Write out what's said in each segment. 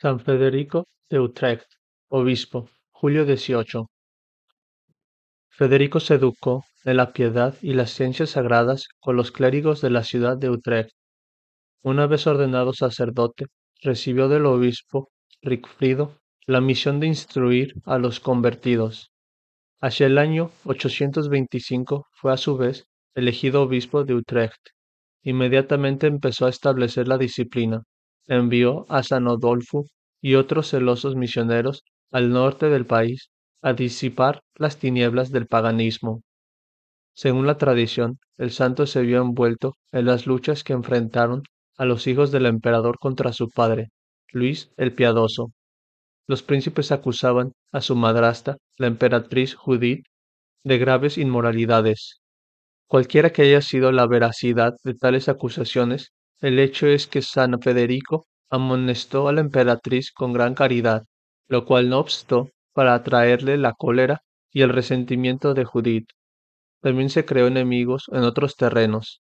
San Federico de Utrecht, obispo, Julio XVIII. Federico se educó en la piedad y las ciencias sagradas con los clérigos de la ciudad de Utrecht. Una vez ordenado sacerdote, recibió del obispo Ricfrido la misión de instruir a los convertidos. Hacia el año 825 fue a su vez elegido obispo de Utrecht. Inmediatamente empezó a establecer la disciplina, envió a San Odolfo y otros celosos misioneros al norte del país a disipar las tinieblas del paganismo. Según la tradición, el santo se vio envuelto en las luchas que enfrentaron a los hijos del emperador contra su padre, Luis el Piadoso. Los príncipes acusaban a su madrasta, la emperatriz Judith, de graves inmoralidades. Cualquiera que haya sido la veracidad de tales acusaciones, el hecho es que San Federico amonestó a la emperatriz con gran caridad, lo cual no obstó para atraerle la cólera y el resentimiento de Judith. También se creó enemigos en otros terrenos.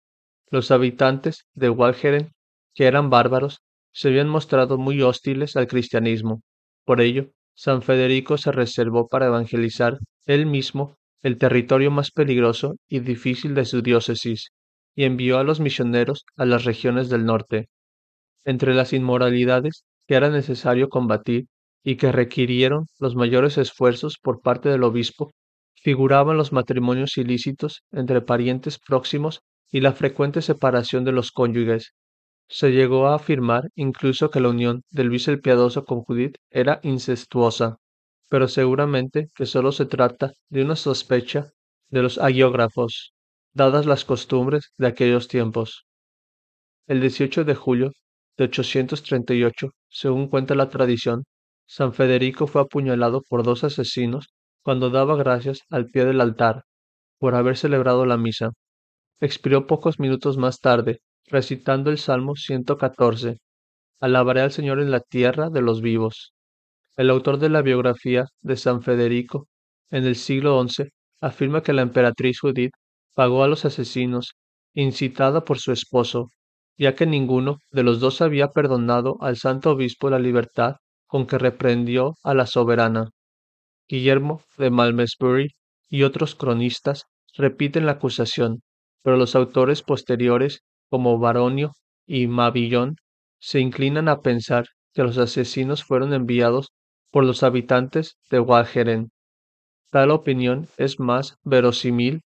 Los habitantes de Walcheren, que eran bárbaros, se habían mostrado muy hostiles al cristianismo. Por ello, San Federico se reservó para evangelizar él mismo el territorio más peligroso y difícil de su diócesis, y envió a los misioneros a las regiones del norte. Entre las inmoralidades que era necesario combatir y que requirieron los mayores esfuerzos por parte del obispo, figuraban los matrimonios ilícitos entre parientes próximos y la frecuente separación de los cónyuges. Se llegó a afirmar incluso que la unión de Luis el Piadoso con Judith era incestuosa, pero seguramente que solo se trata de una sospecha de los agiógrafos dadas las costumbres de aquellos tiempos. El 18 de julio de 838, según cuenta la tradición, San Federico fue apuñalado por dos asesinos cuando daba gracias al pie del altar por haber celebrado la misa. Expiró pocos minutos más tarde, recitando el Salmo 114. Alabaré al Señor en la tierra de los vivos. El autor de la biografía de San Federico, en el siglo XI, afirma que la emperatriz Judith pagó a los asesinos, incitada por su esposo, ya que ninguno de los dos había perdonado al santo obispo la libertad con que reprendió a la soberana. Guillermo de Malmesbury y otros cronistas repiten la acusación, pero los autores posteriores, como Baronio y Mavillón, se inclinan a pensar que los asesinos fueron enviados por los habitantes de Waljeren. Tal opinión es más verosímil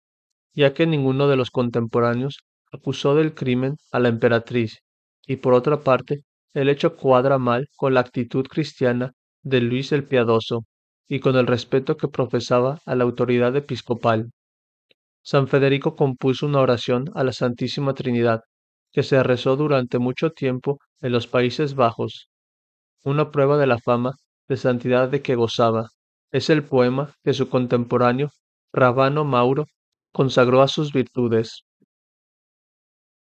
ya que ninguno de los contemporáneos acusó del crimen a la emperatriz, y por otra parte, el hecho cuadra mal con la actitud cristiana de Luis el Piadoso y con el respeto que profesaba a la autoridad episcopal. San Federico compuso una oración a la Santísima Trinidad, que se rezó durante mucho tiempo en los Países Bajos, una prueba de la fama de santidad de que gozaba. Es el poema que su contemporáneo Rabano Mauro consagró a sus virtudes.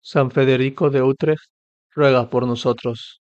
San Federico de Utrecht, ruega por nosotros.